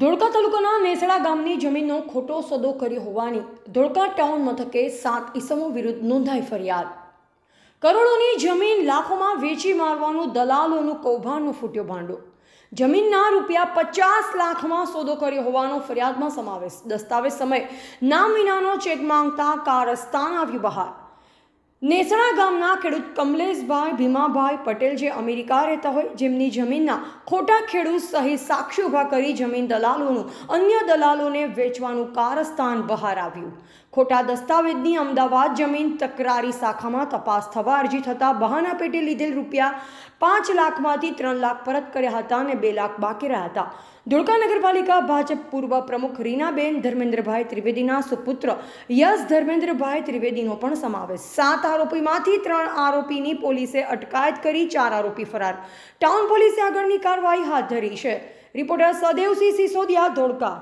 ધોળકા તાલુકાના નેસડા ગામની જમીનનો ખોટો સોદો કર્યો હોવાની ધોળકા ટાઉન મથકે સાત ઈસમો વિરુદ્ધ નોંધાઈ ફરિયાદ કરોડોની જમીન લાખોમાં વેચી મારવાનું દલાલોનું કૌભાંડનું ફૂટ્યો ભાંડો જમીનના રૂપિયા પચાસ લાખમાં સોદો કર્યો હોવાનો ફરિયાદમાં સમાવેશ દસ્તાવેજ સમય નામ વિનાનો ચેક માંગતા કારસ્તાન આવ્યું બહાર નેસણા ગામના ખેડૂત કમલેશભાઈ ભીમાભાઈ પટેલ જે અમેરિકા રહેતા હોય જેમની જમીનના ખોટા ખેડૂત સહિત સાક્ષી ઉભા કરી જમીન દલાલોનું અન્ય દલાલોને વેચવાનું કારસ્થાન બહાર આવ્યું ખોટા દસ્તાવેજની અમદાવાદ જમીન તકરારી શાખામાં તપાસ થવા અરજી થતાં બહાના પેટે લીધેલ રૂપિયા પાંચ લાખમાંથી ત્રણ લાખ પરત કર્યા હતા અને બે લાખ બાકી રહ્યા હતા ધોળકા નગરપાલિકા ભાજપ પૂર્વ પ્રમુખ રીનાબેન ધર્મેન્દ્રભાઈ ત્રિવેદીના સુપુત્ર યશ ધર્મેન્દ્રભાઈ ત્રિવેદીનો પણ સમાવેશ સાત આરોપીમાંથી ત્રણ આરોપીની પોલીસે અટકાયત કરી ચાર આરોપી ફરાર ટાઉન પોલીસે આગળની કાર્યવાહી હાથ ધરી છે રિપોર્ટર સદેવસિંહ સિસોદિયા ધોળકા